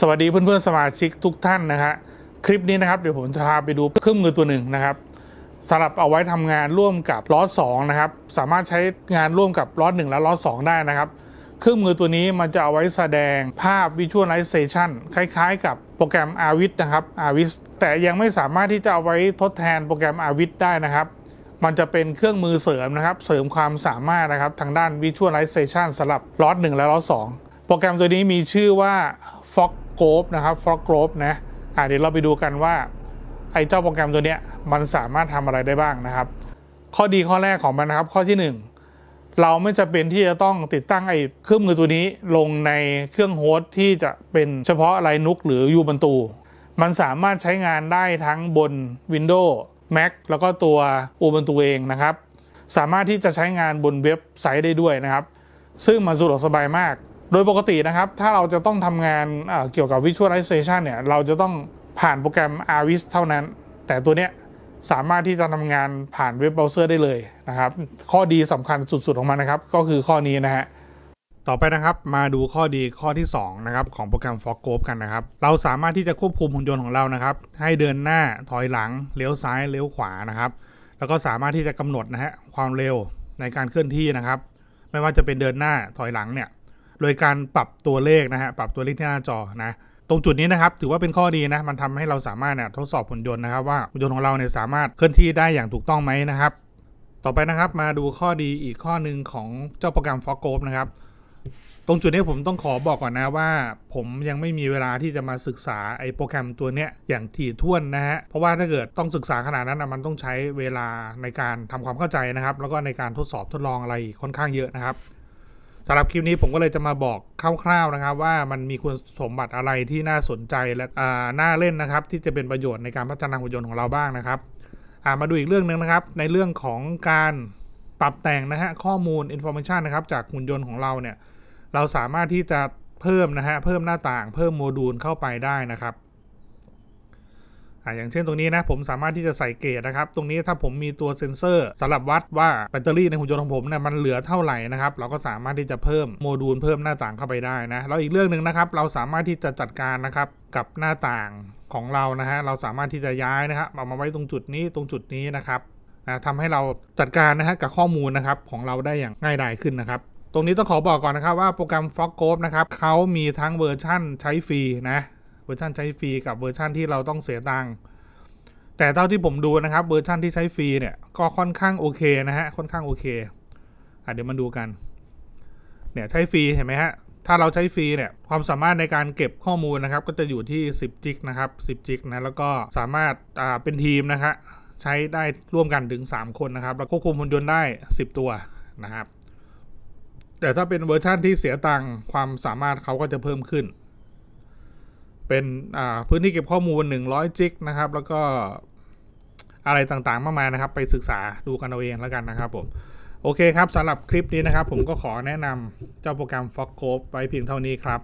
สวัสดีเพื่อน ๆ สมาชิกทุกท่านนะครับคลิปนี้นะครับเดี๋ยวผมจะพาไปดูเครื่องมือตัวหนึ่งนะครับสำหรับเอาไว้ทำงานร่วมกับล้อ2นะครับ สามารถใช้งานร่วมกับล้อ1และล้อ2ได้นะครับ เครื่องมือตัวนี้มันจะเอาไว้แสดงภาพ Visualization คล้ายๆ กับโปรแกรม a r v i s นะครับ a r v i s แต่ยังไม่สามารถที่จะเอาไว้ทดแทนโปรแกรม a r v i s ได้นะครับ มันจะเป็นเครื่องมือเสริมนะครับ เสริมความสามารถนะครับ ทางด้าน Visualization สำหรับล้อ1และล้อ2โปรแกรมตัวนี้มีชื่อว่า Fox กร o v นะครับฟอกกร r นะ อ่าเดี๋ยวเราไปดูกันว่า ไอ้เจ้าโปรแกรมตัวเนี้ยมันสามารถทำอะไรได้บ้างนะครับ ข้อดีข้อแรกของมันนะครับข้อที่ 1เราไม่จะเป็นที่จะต้องติดตั้งไอ้เครื่องมือตัวนี้ลงในเครื่องโฮสต์ที่จะเป็นเฉพาะไรนุกหรือยูบันตูมันสามารถใช้งานได้ทั้งบน Windows Mac แล้วก็ตัวอูบันตูเองนะครับ สามารถที่จะใช้งานบนเว็บไซต์ได้ด้วยนะครับ ซึ่งมันสะดวกสบายมากโดยปกตินะครับ ถ้าเราจะต้องทำงานเกี่ยวกับ Visualization เนี่ย เราจะต้องผ่านโปรแกรม ARVIS เท่านั้น แต่ตัว เนี้ย สามารถที่จะทำงานผ่านเว็บเบราว์เซอร์ ได้เลยนะครับ ข้อดีสำคัญสุด ๆ ของ มัน นะครับ ก็คือข้อนี้ นะฮะ ต่อไปนะครับ มาดูข้อดีข้อที่2นะครับของโปรแกรม f o g g o p กันนะครับ เราสามารถที่จะควบคุมหุ่นยนต์ของเรานะครับ ให้เดินหน้า ถอยหลัง เลี้ยวซ้าย เลี้ยวขวา นะครับ แล้วก็สามารถที่จะกำหนดนะฮะ ความเร็วในการเคลื่อนที่นะครับ ไม่ว่าจะเป็นเดินหน้า ถอยหลัง เนี่ยโดยการปรับตัวเลขนะฮะปรับตัวเลขที่หน้าจอนะ ตรงจุดนี้นะครับ ถือว่าเป็นข้อดีนะ มันทำให้เราสามารถเนี่ยทดสอบหุ่นยนต์นะครับว่าหุ่นยนต์ของเราเนี่ยสามารถเคลื่อนที่ได้อย่างถูกต้องไหมนะครับ ต่อไปนะครับมาดูข้อดีอีกข้อหนึ่งของเจ้าโปรแกรม f o r g o นะครับ ตรงจุดนี้ผมต้องขอบอกก่อนนะว่าผมยังไม่มีเวลาที่จะมาศึกษาไอ้โปรแกรม ตัวเนี้ยอย่างถี่ถ้วนนะฮะเพราะว่าถ้าเกิดต้องศึกษาขนาดนั้นนะมันต้องใช้เวลาในการทำความเข้าใจนะครับ แล้วก็ในการทดสอบทดลองอะไรค่อนข้างเยอะนะครับสำหรับคลิปนี้ผมก็เลยจะมาบอกคร่าวๆนะครับ ว่ามันมีคุณสมบัติอะไรที่น่าสนใจและน่าเล่นนะครับ ที่จะเป็นประโยชน์ในการพัฒนาหุ่นยนต์ของเราบ้างนะครับมาดูอีกเรื่องหนึ่งนะครับ ในเรื่องของการปรับแต่งนะฮะข้อมูล information นะครับ จากหุ่นยนต์ของเราเนี่ย เราสามารถที่จะเพิ่มนะฮะเพิ่มหน้าต่างเพิ่มโมดูลเข้าไปได้นะครับออย่างเช่นตรงนี้นะผมสามารถที่จะใส่เกจนะครับ ตรงนี้ถ้าผมมีตัวเซ็นเซอร์สำหรับวัดว่าแบตเตอรี่ในหุ่นยนต์ของผมเนี่ยมันเหลือเท่าไหร่นะครับเราก็สามารถที่จะเพิ่มโมดูลเพิ่มหน้าต่างเข้าไปได้นะแล้วอีกเรื่องหนึ่งนะครับ เราสามารถที่จะจัดการนะครับกับหน้าต่างของเรานะฮะเราสามารถที่จะย้ายนะครับเอามาไว้ตรงจุดนี้ตรงจุดนี้นะครับนะทำให้เราจัดการนะฮะกับข้อมูลนะครับ ของเราได้อย่างง่ายดายขึ้นนะครับ ตรงนี้ ต้อง ขอบอกก่อนนะครับว่าโปรแกรม f o g c o p นะครับเขามีทั้งเวอร์ชั่นใช้ฟรีนะวอร์ชันใช้ฟรีกับเวอร์ชันที่เราต้องเสียตังค์ แต่เท่าที่ผมดูนะครับเวอร์ชันที่ใช้ฟรีเนี่ยก็ค่อนข้างโอเคนะฮะค่อนข้างโอเคอ่ะเดี๋ยวมาดูกัน เนี่ยใช้ฟรีเห็นไหมฮะ ถ้าเราใช้ฟรีเนี่ยความสามารถในการเก็บข้อมูลนะครับ ก็จะอยู่ที่ 10 จิกนะครับ10จิกนะแล้วก็สามารถอ่าเป็นทีมนะครับใช้ได้ร่วมกันถึง 3 คนนะครับ แล้วควบคุมหุ่นยนต์ได้ 10 ตัวนะครับ แต่ถ้าเป็นเวอร์ชั่นที่เสียตังค์ความสามารถเขาก็จะเพิ่มขึ้นเป็นพื้นที่เก็บข้อมูล 100จิกนะครับ แล้วก็อะไรต่างๆมากมายนะครับ ไปศึกษาดูกันเอาเองแล้วกันนะครับผม โอเคครับสำหรับคลิปนี้นะครับ ผมก็ขอแนะนำเจ้าโปรแกรม f o x c o p e ไว้เพียงเท่านี้ครับ